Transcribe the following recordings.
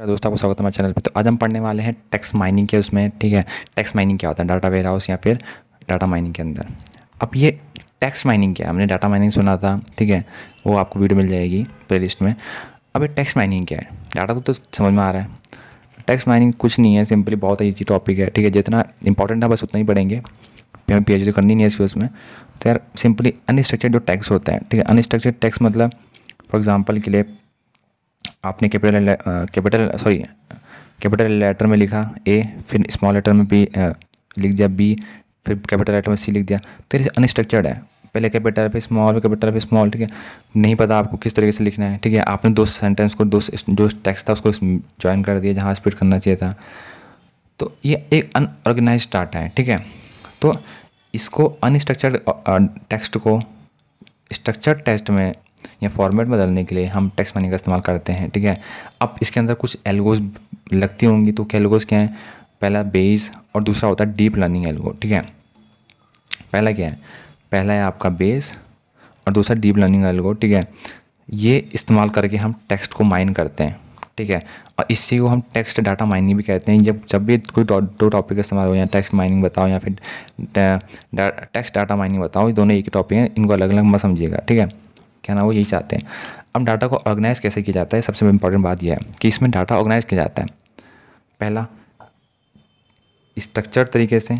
तो दोस्तों आपको स्वागत है हमारे चैनल पे तो आज हम पढ़ने वाले हैं टैक्स माइनिंग के उसमें ठीक है टैक्स माइनिंग क्या होता है डाटा वेयर हाउस या फिर डाटा माइनिंग के अंदर अब ये टैक्स माइनिंग क्या है हमने डाटा माइनिंग सुना था ठीक है वो आपको वीडियो मिल जाएगी लिस्ट में अब ये टैक्स माइनिंग क्या है डाटा तो, तो समझ में आ रहा है टैक्स माइनिंग कुछ नहीं है सिंपली बहुत ईजी टॉपिक है ठीक है जितना इंपॉर्टेंट है बस उतना ही पढ़ेंगे हमें पी एच करनी नहीं है इसकी उसमें तो यार सिंपली अनस्ट्रक्चर्ड जो टैक्स होता है ठीक है अनस्ट्रक्चर्ड टैक्स मतलब फॉर एग्जाम्पल के लिए आपने capital capital sorry capital letter में लिखा ए फिर स्मॉल लेटर में बी लिख दिया बी फिर कैपिटल लेटर में सी लिख दिया तो ये अनस्ट्रक्चर्ड है पहले कैपिटल फिर स्मॉल कैपिटल फिर स्मॉल ठीक है नहीं पता आपको किस तरीके से लिखना है ठीक है आपने दो सेंटेंस को दो जो टेक्स्ट था उसको ज्वाइन कर दिया जहाँ स्पीड करना चाहिए था तो ये एक अनऑर्गेनाइज डाटा है ठीक है तो इसको अनस्ट्रक्चर्ड टेक्स्ट को स्ट्रक्चर्ड टेक्स्ट में या फॉर्मेट बदलने के लिए हम टेक्स्ट मनी का इस्तेमाल करते हैं ठीक है अब इसके अंदर कुछ एल्गोज लगती होंगी तो क्या एल्गोज क्या हैं पहला बेस और दूसरा होता है डीप लर्निंग एल्गो ठीक है पहला क्या है पहला है आपका बेस और दूसरा डीप लर्निंग एल्गो ठीक है ये इस्तेमाल करके हम टेक्स्ट को माइन करते हैं ठीक है और इसी को हम टेक्स्ट डाटा माइनिंग भी कहते हैं जब जब भी कोई दो टॉपिक का इस्तेमाल हो या टेक्स्ट माइनिंग बताओ या फिर टेक्स्ट डाटा माइनिंग बताओ ये दोनों एक ही टॉपिक हैं इनको अलग अलग मत समझिएगा ठीक है क्या ना वो यही चाहते हैं अब डाटा को ऑर्गेनाइज़ कैसे किया जाता है सबसे इंपॉर्टेंट बात यह है कि इसमें डाटा ऑर्गेनाइज़ किया जाता है पहला स्ट्रक्चर तरीके से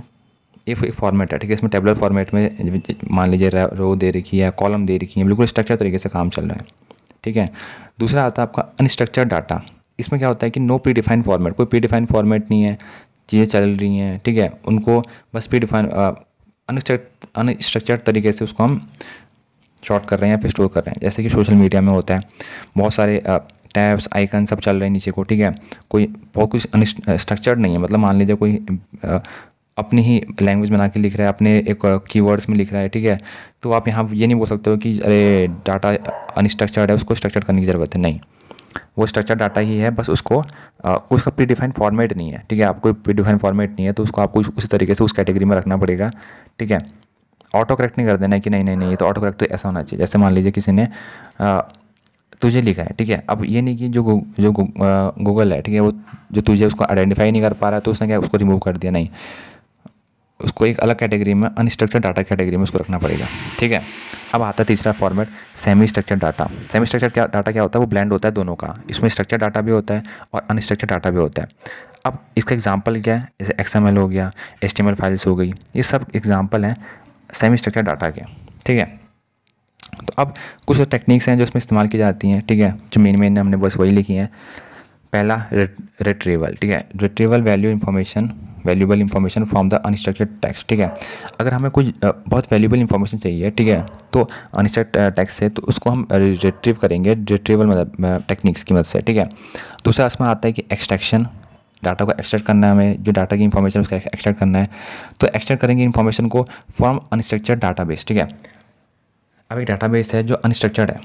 एक फॉर्मेट है ठीक है इसमें टेबलर फॉर्मेट में मान लीजिए रो दे रखी है कॉलम दे रखी है बिल्कुल स्ट्रक्चर तरीके से काम चल रहा है ठीक है दूसरा आता है आपका अनस्ट्रक्चर डाटा इसमें क्या होता है कि नो प्री डिफाइंड फॉर्मेट कोई प्री डिफाइंड फॉर्मेट नहीं है चीज़ें चल रही हैं ठीक है उनको बस प्री डिफाइन अनस्ट्रक्चर्ड तरीके से उसको हम शॉर्ट कर रहे हैं या फिर स्टोर कर रहे हैं जैसे कि सोशल मीडिया में होता है बहुत सारे टैब्स आइकन सब चल रहे हैं नीचे को ठीक है कोई बहुत कुछ स्ट्रक्चर्ड नहीं है मतलब मान लीजिए कोई अपनी ही लैंग्वेज बना के लिख रहा है अपने एक कीवर्ड्स में लिख रहा है ठीक है तो आप यहाँ ये नहीं बोल सकते हो कि अरे डाटा अनस्ट्रक्चर्ड है उसको स्ट्रक्चर्ड करने की ज़रूरत है नहीं वो स्ट्रक्चर डाटा ही है बस उसको उसका प्री डिफाइंड फॉर्मेट नहीं है ठीक है आपको प्री डिफाइंड फॉर्मेट नहीं है तो उसको आपको उसी तरीके से उस कैटेगरी में रखना पड़ेगा ठीक है ऑटो करेक्ट नहीं कर देना कि नहीं नहीं नहीं ये तो ऑटो करेक्ट तो ऐसा होना चाहिए जैसे मान लीजिए किसी ने आ, तुझे लिखा है ठीक है अब ये नहीं कि जो जो गूगल है ठीक है वो जो तुझे उसको आइडेंटिफाई नहीं कर पा रहा है तो उसने क्या उसको रिमूव कर दिया नहीं उसको एक अलग कैटेगरी में अनस्ट्रक्चर्ड डाटा कैटेगरी में उसको रखना पड़ेगा ठीक है अब आता है तीसरा format semi structured data semi structure क्या डाटा क्या होता है वो ब्लेंड होता है दोनों का इसमें स्ट्रक्चर डाटा भी होता है और अनस्ट्रक्चर डाटा भी होता है अब इसका एग्जाम्पल क्या है जैसे एक्स हो गया एस फाइल्स हो गई ये सब एग्जाम्पल हैं सेमी स्ट्रक्चर डाटा के ठीक है तो अब कुछ टेक्निक्स हैं जो इसमें इस्तेमाल की जाती हैं ठीक है जो मेन मेन हमने बस वही लिखी हैं पहला रिट्रीवल ठीक है retrieval value information valuable information from the unstructured text ठीक है अगर हमें कुछ बहुत वैल्यूबल इन्फॉर्मेशन चाहिए ठीक है तो अनस्ट्रक्चर्ड टेक्स्ट से तो उसको हम रिट्रीव करेंगे रिट्रीवल मतलब टेक्निक्स की मदद से ठीक है दूसरा इसमें आता है कि एक्सट्रैक्शन डाटा को एक्सट्रैक्ट करना है हमें जो डाटा की इन्फॉर्मेशन उसका एक्सट्रैक्ट करना है तो एक्सट्रैक्ट करेंगे इन्फॉर्मेशन को फ्रॉम अनस्ट्रक्चर्ड बेस ठीक है अब एक बेस है जो अनस्ट्रक्चर्ड है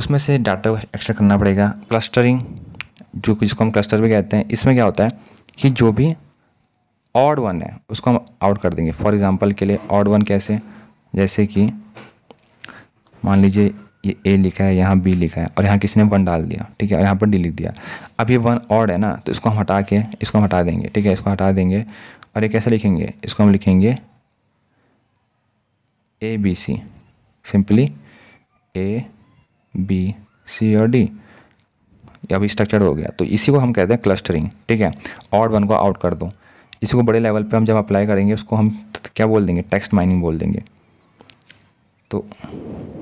उसमें से डाटा को एक्सट्रैक्ट करना पड़ेगा क्लस्टरिंग जो जिसको हम क्लस्टर भी कहते हैं इसमें क्या होता है कि जो भी ऑड वन है उसको हम आउट कर देंगे फॉर एग्ज़ाम्पल के लिए ऑड वन कैसे जैसे कि मान लीजिए ये ए लिखा है यहाँ बी लिखा है और यहाँ किसी ने वन डाल दिया ठीक है और यहाँ पर डी लिख दिया अब ये वन ऑड है ना तो इसको हम हटा के इसको हम हटा देंगे ठीक है इसको हटा देंगे और ये कैसे लिखेंगे इसको हम लिखेंगे A B C simply A B C और डी अभी स्ट्रक्चर हो गया तो इसी को हम कहते हैं क्लस्टरिंग ठीक है ऑड वन को आउट कर दो इसी को बड़े लेवल पे हम जब अप्लाई करेंगे उसको हम क्या बोल देंगे टेक्स्ट माइनिंग बोल देंगे तो